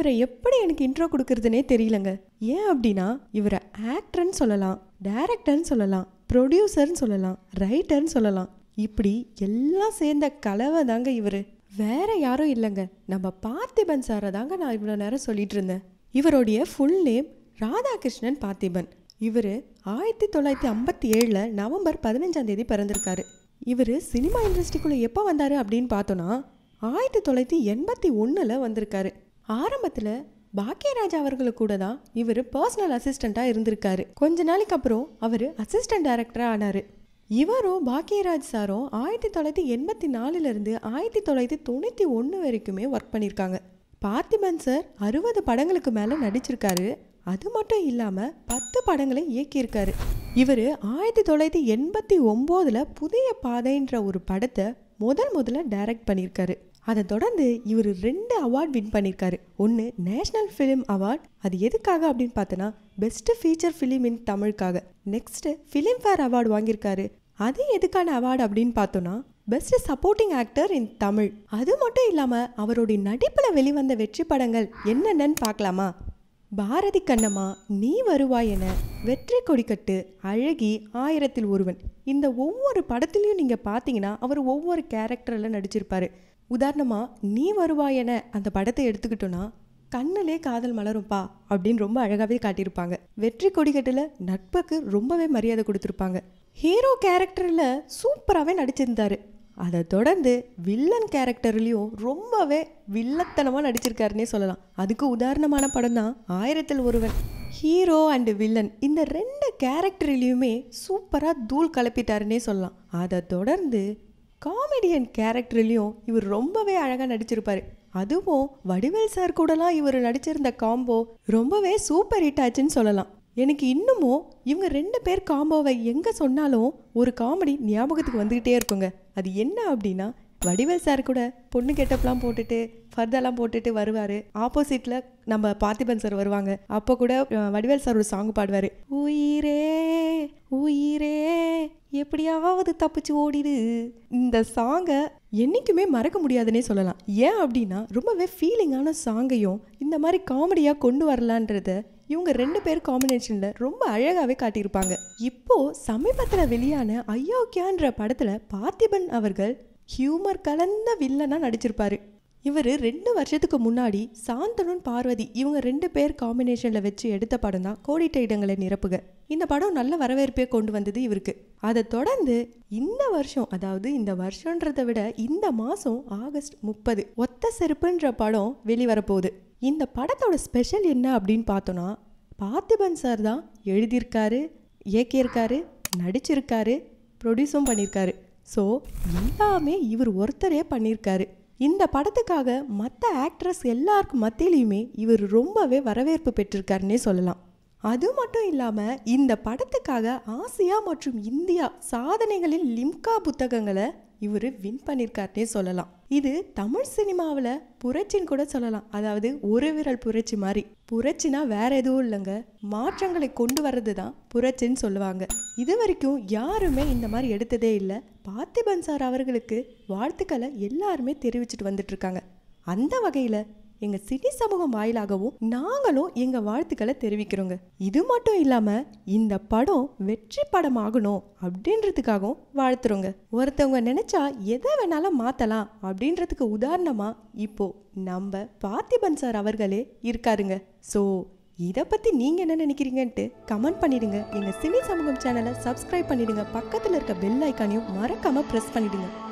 இவரை எப்படி எனக்கு இன்ட்ரோ கொடுக்கறதுனே தெரியலங்க ஏன் அப்படின்னா இவரை ஆக்டர்ன்னு சொல்லலாம் டேரக்டர்னு சொல்லலாம் ப்ரொடியூசர்னு சொல்லலாம் ரைட்டர்னு சொல்லலாம் இப்படி எல்லாம் சேர்ந்த கலவை தாங்க இவர் வேற யாரும் இல்லைங்க நம்ம பார்த்திபன் சாரை தாங்க நான் இவ்வளோ நேரம் சொல்லிட்டு இருந்தேன் இவருடைய ஃபுல் நேம் ராதாகிருஷ்ணன் பார்த்திபன் இவர் ஆயிரத்தி தொள்ளாயிரத்தி ஐம்பத்தி ஏழில் நவம்பர் பதினஞ்சாம் தேதி பிறந்திருக்காரு இவர் சினிமா இண்டஸ்ட்ரிக்குள்ளே எப்போ வந்தார் அப்படின்னு பார்த்தோன்னா ஆயிரத்தி தொள்ளாயிரத்தி எண்பத்தி ஒன்றில் வந்திருக்காரு ஆரம்பத்தில் பாக்கியராஜ் அவர்களை கூட தான் இவர் பர்சனல் அசிஸ்டண்ட்டாக இருந்திருக்காரு கொஞ்ச நாளைக்கு அப்புறம் அவர் அசிஸ்டன்ட் டைரக்டராக ஆனார் இவரும் பாக்கியராஜ் சாரும் ஆயிரத்தி தொள்ளாயிரத்தி எண்பத்தி நாலுலேருந்து ஆயிரத்தி தொள்ளாயிரத்தி தொண்ணூற்றி ஒன்று வரைக்குமே ஒர்க் பண்ணியிருக்காங்க பார்த்திபன் சார் அறுபது படங்களுக்கு மேலே நடிச்சிருக்காரு அது மட்டும் இல்லாமல் பத்து படங்களை இயக்கியிருக்காரு இவர் ஆயிரத்தி தொள்ளாயிரத்தி எண்பத்தி ஒம்போதில் புதிய பாதைன்ற ஒரு படத்தை முதல் முதல்ல டைரக்ட் பண்ணியிருக்காரு அதை தொடர்ந்து இவர் ரெண்டு அவார்ட் வின் பண்ணியிருக்காரு ஒன்று நேஷ்னல் ஃபிலிம் அவார்ட் அது எதுக்காக அப்படின்னு பார்த்தோன்னா பெஸ்ட்டு ஃபீச்சர் ஃபிலிம் இன் தமிழுக்காக நெக்ஸ்ட்டு ஃபிலிம் ஃபேர் அவார்டு வாங்கியிருக்காரு அது எதுக்கான அவார்டு அப்படின்னு பார்த்தோன்னா best supporting actor in Tamil அது மட்டும் இல்லாமல் அவருடைய நடிப்பில் வெளிவந்த வெற்றி படங்கள் என்னென்னு பார்க்கலாமா பாரதி கண்ணம்மா நீ வருவாய் என வெற்றி கொடிக்கட்டு அழகி ஆயிரத்தில் ஒருவன் இந்த ஒவ்வொரு படத்துலையும் நீங்கள் பார்த்தீங்கன்னா அவர் ஒவ்வொரு கேரக்டரில் நடிச்சிருப்பாரு உதாரணமாக நீ வருவாய் என அந்த படத்தை எடுத்துக்கிட்டோன்னா கண்ணிலே காதல் மலரும்பா அப்படின்னு ரொம்ப அழகாகவே காட்டியிருப்பாங்க வெற்றி கொடிக்கட்டில் நட்புக்கு ரொம்பவே மரியாதை கொடுத்துருப்பாங்க ஹீரோ கேரக்டரில் சூப்பராகவே நடிச்சிருந்தாரு அதை தொடர்ந்து வில்லன் கேரக்டர்லேயும் ரொம்பவே வில்லத்தனமாக நடிச்சிருக்காருன்னே சொல்லலாம் அதுக்கு உதாரணமான படம் தான் ஆயிரத்தில் ஒருவன் ஹீரோ அண்டு வில்லன் இந்த ரெண்டு கேரக்டர்லேயுமே சூப்பராக தூள் கலப்பிட்டாருன்னே சொல்லலாம் அதை தொடர்ந்து காமெடியன் கேரக்டர்லேயும் இவர் ரொம்பவே அழகாக நடிச்சிருப்பார் அதுவும் வடிவேல் சார் கூடலாம் இவர் நடிச்சிருந்த காம்போ ரொம்பவே சூப்பர் ஹிட் ஆச்சுன்னு சொல்லலாம் எனக்கு இன்னமும் இவங்க ரெண்டு பேர் காம்போவை எங்கே சொன்னாலும் ஒரு காமெடி ஞாபகத்துக்கு வந்துக்கிட்டே இருக்குங்க அது என்ன அப்படின்னா வடிவேல் சார் கூட பொண்ணு கெட்டப்லாம் போட்டுட்டு ஃபர்தெல்லாம் போட்டுட்டு வருவார் ஆப்போசிட்டில் நம்ம பார்த்திபன் சார் வருவாங்க அப்போ கூட வடிவேல் சார் ஒரு சாங் பாடுவார் உயிரே உயிரே எப்படியாவது தப்பிச்சு ஓடிடு இந்த சாங்கை என்றைக்குமே மறக்க முடியாதுன்னே சொல்லலாம் ஏன் அப்படின்னா ரொம்பவே ஃபீலிங்கான சாங்கையும் இந்த மாதிரி காமெடியாக கொண்டு வரலான்றத இவங்க ரெண்டு பேர் காம்பினேஷனில் ரொம்ப அழகாகவே காட்டியிருப்பாங்க இப்போது சமீபத்தில் வெளியான ஐயோக்கியான்ற படத்தில் பார்த்திபன் அவர்கள் ஹியூமர் கலந்த வில்லனாக நடிச்சிருப்பாரு இவர் ரெண்டு வருஷத்துக்கு முன்னாடி சாந்தனும் பார்வதி இவங்க ரெண்டு பேர் காம்பினேஷனில் வச்சு எடுத்த படம் தான் கோடிட்ட இடங்களை நிரப்புக இந்த படம் நல்ல வரவேற்பே கொண்டு வந்தது இவருக்கு அதை தொடர்ந்து இந்த வருஷம் அதாவது இந்த வருஷன்றதை விட இந்த மாதம் ஆகஸ்ட் முப்பது ஒத்த செருப்புன்ற படம் வெளிவரப்போகுது இந்த படத்தோட ஸ்பெஷல் என்ன அப்படின்னு பார்த்தோன்னா பார்த்திபன் சார் தான் எழுதியிருக்காரு இயக்கியிருக்காரு நடிச்சிருக்காரு ப்ரொடியூஸும் பண்ணியிருக்காரு ஸோ எல்லாமே இவர் ஒருத்தரே பண்ணியிருக்காரு இந்த படத்துக்காக மற்ற ஆக்ட்ரஸ் எல்லாருக்கும் மத்தியிலையுமே இவர் ரொம்பவே வரவேற்பு பெற்றிருக்காருன்னே சொல்லலாம் அது மட்டும் இல்லாமல் இந்த படத்துக்காக ஆசியா மற்றும் இந்தியா சாதனைகளில் லிம்கா புத்தகங்களை இவர் வின் பண்ணியிருக்காருனே சொல்லலாம் இது தமிழ் சினிமாவில் புரட்சின்னு கூட சொல்லலாம் அதாவது ஒரு விரல் புரட்சி மாதிரி புரட்சினா வேற எதுவும் இல்லைங்க மாற்றங்களை கொண்டு வர்றது தான் புரட்சின்னு சொல்லுவாங்க இது வரைக்கும் யாருமே இந்த மாதிரி எடுத்ததே இல்லை பார்த்திபன் சார் அவர்களுக்கு வாழ்த்துக்களை எல்லாருமே தெரிவிச்சிட்டு வந்துட்டு இருக்காங்க அந்த வகையில் எங்கள் சிட்டி சமூகம் வாயிலாகவும் நாங்களும் எங்கள் வாழ்த்துக்களை தெரிவிக்கிறோங்க இது மட்டும் இல்லாமல் இந்த படம் வெற்றி படம் ஆகணும் அப்படின்றதுக்காகவும் வாழ்த்துறோங்க ஒருத்தவங்க நினச்சா எதை வேணாலும் மாற்றலாம் அப்படின்றதுக்கு உதாரணமாக இப்போது நம்ம பார்த்திபன் சார் அவர்களே இருக்காருங்க ஸோ இதை பற்றி நீங்கள் என்ன நினைக்கிறீங்கன்ட்டு கமெண்ட் பண்ணிடுங்க எங்க சினி சமூகம் சேனலை சப்ஸ்கிரைப் பண்ணிடுங்க பக்கத்தில் இருக்க பெல் ஐக்கானையும் மறக்காமல் ப்ரெஸ் பண்ணிடுங்க